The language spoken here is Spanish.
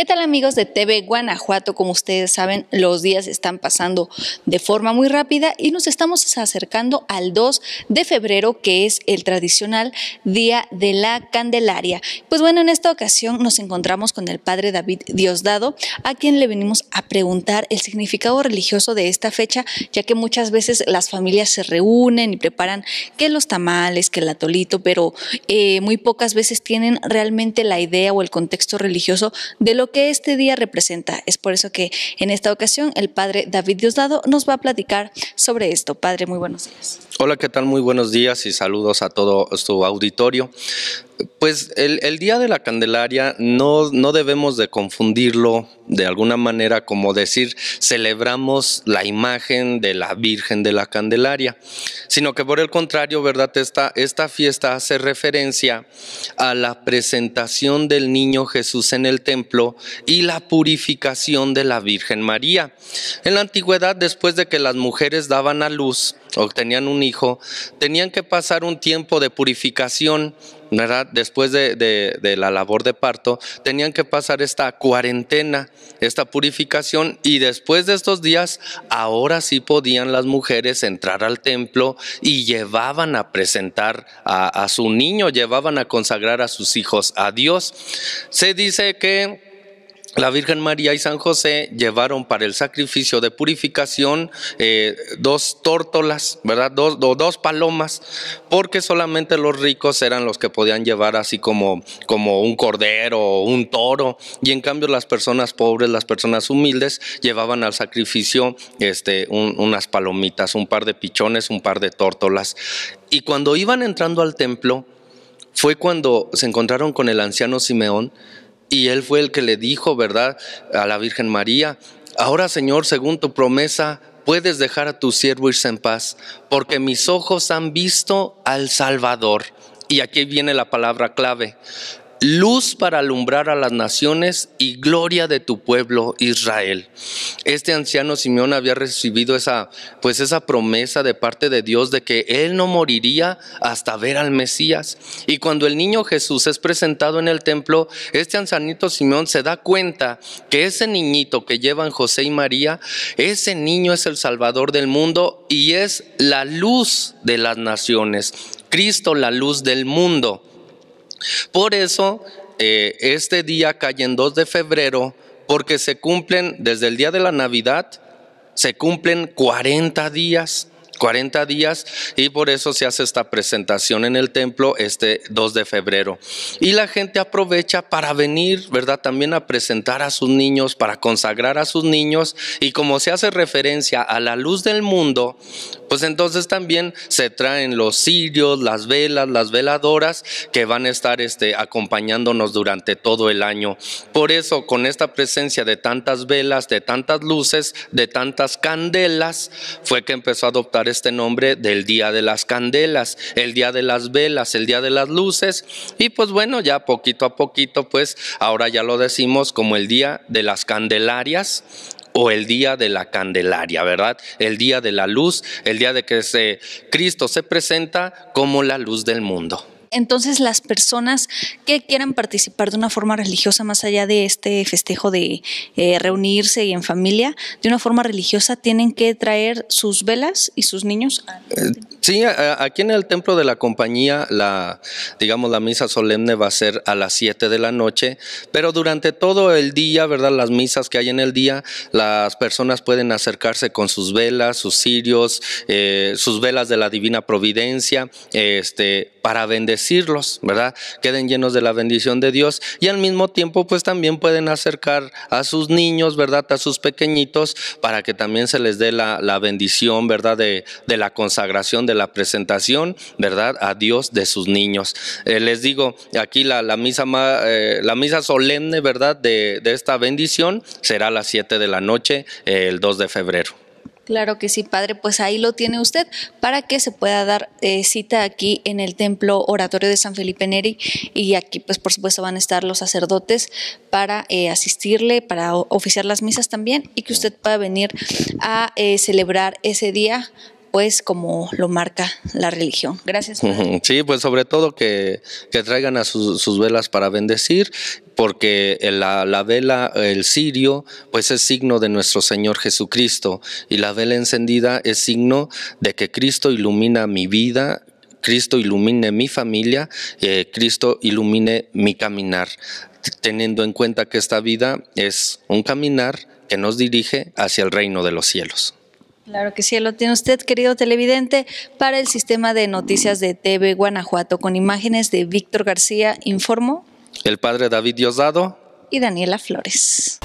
¿Qué tal amigos de TV Guanajuato? Como ustedes saben, los días están pasando de forma muy rápida y nos estamos acercando al 2 de febrero, que es el tradicional Día de la Candelaria. Pues bueno, en esta ocasión nos encontramos con el Padre David Diosdado, a quien le venimos a preguntar el significado religioso de esta fecha, ya que muchas veces las familias se reúnen y preparan que los tamales, que el atolito, pero eh, muy pocas veces tienen realmente la idea o el contexto religioso de lo que que este día representa. Es por eso que en esta ocasión el padre David Diosdado nos va a platicar sobre esto. Padre, muy buenos días. Hola, ¿qué tal? Muy buenos días y saludos a todo su auditorio. Pues el, Día de la Candelaria no, debemos de confundirlo de alguna manera como decir celebramos la imagen de la Virgen de la Candelaria, sino que por el contrario, ¿verdad? Esta, esta fiesta hace referencia a la presentación del niño Jesús en el templo y la purificación de la Virgen María. En la antigüedad, después de que las mujeres daban a luz o tenían un hijo, tenían que pasar un tiempo de purificación Después de, la labor de parto, tenían que pasar esta cuarentena, esta purificación, y después de estos días, ahora sí podían las mujeres entrar al templo y llevaban a presentar a su niño, llevaban a consagrar a sus hijos a Dios. Se dice que la Virgen María y San José llevaron para el sacrificio de purificación eh, dos tórtolas, ¿verdad? Dos, palomas, porque solamente los ricos eran los que podían llevar así como, como un cordero o un toro, y en cambio las personas pobres, las personas humildes, llevaban al sacrificio este, unas palomitas, un par de pichones, un par de tórtolas. Y cuando iban entrando al templo, fue cuando se encontraron con el anciano Simeón, y él fue el que le dijo, ¿verdad?, a la Virgen María, ahora Señor, según tu promesa, puedes dejar a tu siervo irse en paz, porque mis ojos han visto al Salvador. Y aquí viene la palabra clave, luz para alumbrar a las naciones y gloria de tu pueblo Israel. Este anciano Simeón había recibido esa pues esa promesa de parte de Dios de que él no moriría hasta ver al Mesías. Y cuando el niño Jesús es presentado en el templo, este ancianito Simeón se da cuenta que ese niñito que llevan José y María, ese niño es el salvador del mundo y es la luz de las naciones. Cristo la luz del mundo. Por eso, eh, este día cae en 2 de febrero, porque se cumplen, desde el día de la Navidad, se cumplen 40 días 40 días y por eso se hace esta presentación en el templo este 2 de febrero. Y la gente aprovecha para venir, ¿verdad? También a presentar a sus niños, para consagrar a sus niños y como se hace referencia a la luz del mundo, pues entonces también se traen los cirios, las velas, las veladoras que van a estar este, acompañándonos durante todo el año. Por eso, con esta presencia de tantas velas, de tantas luces, de tantas candelas, fue que empezó a adoptar este nombre del Día de las Candelas, el Día de las Velas, el Día de las Luces. Y pues bueno, ya poquito a poquito, pues ahora ya lo decimos como el Día de las Candelarias o el día de la Candelaria, ¿verdad? El día de la luz, el día de que se, Cristo se presenta como la luz del mundo. Entonces las personas que quieran participar de una forma religiosa, más allá de este festejo de eh, reunirse y en familia, de una forma religiosa, tienen que traer sus velas y sus niños. Eh, sí, aquí en el templo de la compañía, la, digamos, la misa solemne va a ser a las 7 de la noche, pero durante todo el día, ¿verdad? Las misas que hay en el día, las personas pueden acercarse con sus velas, sus cirios, eh, sus velas de la divina providencia, este, para bendecirlos, ¿verdad? Queden llenos de la bendición de Dios y al mismo tiempo pues también pueden acercar a sus niños, ¿verdad? A sus pequeñitos para que también se les dé la, bendición, ¿verdad? De, la consagración, de la presentación, ¿verdad? A Dios de sus niños. Eh, les digo, aquí la, misa, eh, la misa solemne, ¿verdad? De, de, esta bendición será a las 7 de la noche eh, el 2 de febrero. Claro que sí, padre, pues ahí lo tiene usted para que se pueda dar eh, cita aquí en el templo oratorio de San Felipe Neri y aquí pues por supuesto van a estar los sacerdotes para eh, asistirle, para oficiar las misas también y que usted pueda venir a eh, celebrar ese día pues como lo marca la religión. Gracias. Sí, pues sobre todo que, traigan a sus, velas para bendecir, porque la, vela, el cirio, pues es signo de nuestro Señor Jesucristo y la vela encendida es signo de que Cristo ilumina mi vida, Cristo ilumine mi familia, eh, Cristo ilumine mi caminar, teniendo en cuenta que esta vida es un caminar que nos dirige hacia el reino de los cielos. Claro que sí, lo tiene usted, querido televidente, para el sistema de noticias de TV Guanajuato, con imágenes de Víctor García, Informo, El padre David Diosdado. Y Daniela Flores.